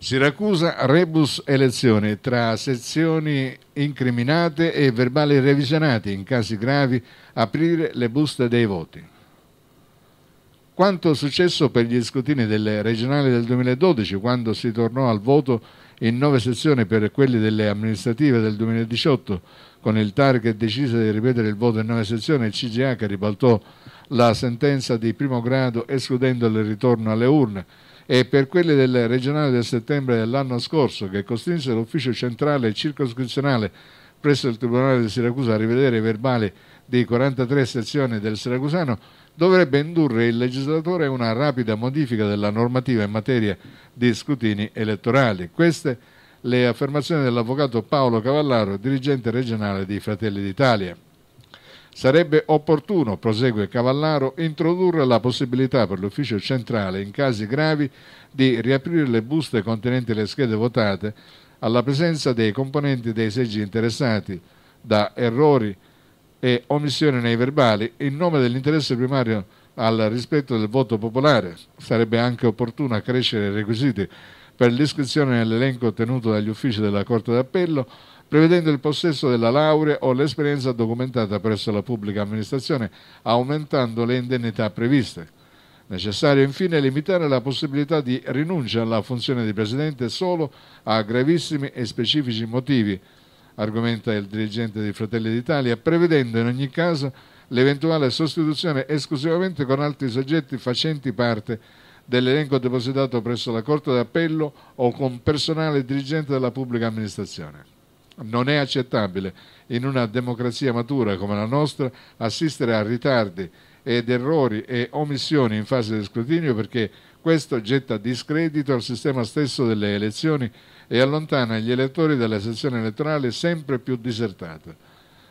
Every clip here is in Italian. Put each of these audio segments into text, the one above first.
Siracusa rebus elezione tra sezioni incriminate e verbali revisionati in casi gravi aprire le buste dei voti. Quanto successo per gli scrutini delle regionali del 2012 quando si tornò al voto in nove sezioni per quelli delle amministrative del 2018 con il TAR che decise di ripetere il voto in nove sezioni il CGA che ribaltò la sentenza di primo grado escludendo il ritorno alle urne e per quelle del regionale del settembre dell'anno scorso che costrinse l'ufficio centrale e circoscrizionale presso il Tribunale di Siracusa a rivedere i verbali di 43 sezioni del Siracusano dovrebbe indurre il legislatore a una rapida modifica della normativa in materia di scrutini elettorali. Queste le affermazioni dell'avvocato Paolo Cavallaro, dirigente regionale di Fratelli d'Italia. Sarebbe opportuno, prosegue Cavallaro, introdurre la possibilità per l'ufficio centrale, in casi gravi, di riaprire le buste contenenti le schede votate alla presenza dei componenti dei seggi interessati da errori e omissioni nei verbali in nome dell'interesse primario al rispetto del voto popolare. Sarebbe anche opportuno accrescere i requisiti per l'iscrizione nell'elenco ottenuto dagli uffici della Corte d'Appello prevedendo il possesso della laurea o l'esperienza documentata presso la pubblica amministrazione, aumentando le indennità previste. Necessario infine limitare la possibilità di rinuncia alla funzione di presidente solo a gravissimi e specifici motivi, argomenta il dirigente dei Fratelli d'Italia, prevedendo in ogni caso l'eventuale sostituzione esclusivamente con altri soggetti facenti parte dell'elenco depositato presso la Corte d'Appello o con personale dirigente della pubblica amministrazione. Non è accettabile in una democrazia matura come la nostra assistere a ritardi ed errori e omissioni in fase di scrutinio perché questo getta discredito al sistema stesso delle elezioni e allontana gli elettori dalla sezione elettorale sempre più disertata.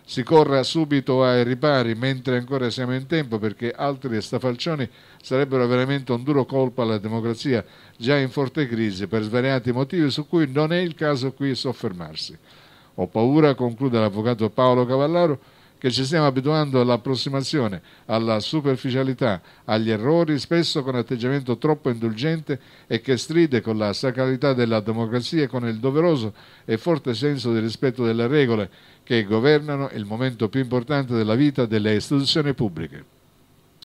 Si corra subito ai ripari mentre ancora siamo in tempo perché altri stafalcioni sarebbero veramente un duro colpo alla democrazia già in forte crisi per svariati motivi su cui non è il caso qui soffermarsi. Ho paura, conclude l'avvocato Paolo Cavallaro, che ci stiamo abituando all'approssimazione, alla superficialità, agli errori, spesso con atteggiamento troppo indulgente e che stride con la sacralità della democrazia e con il doveroso e forte senso del rispetto delle regole che governano il momento più importante della vita delle istituzioni pubbliche.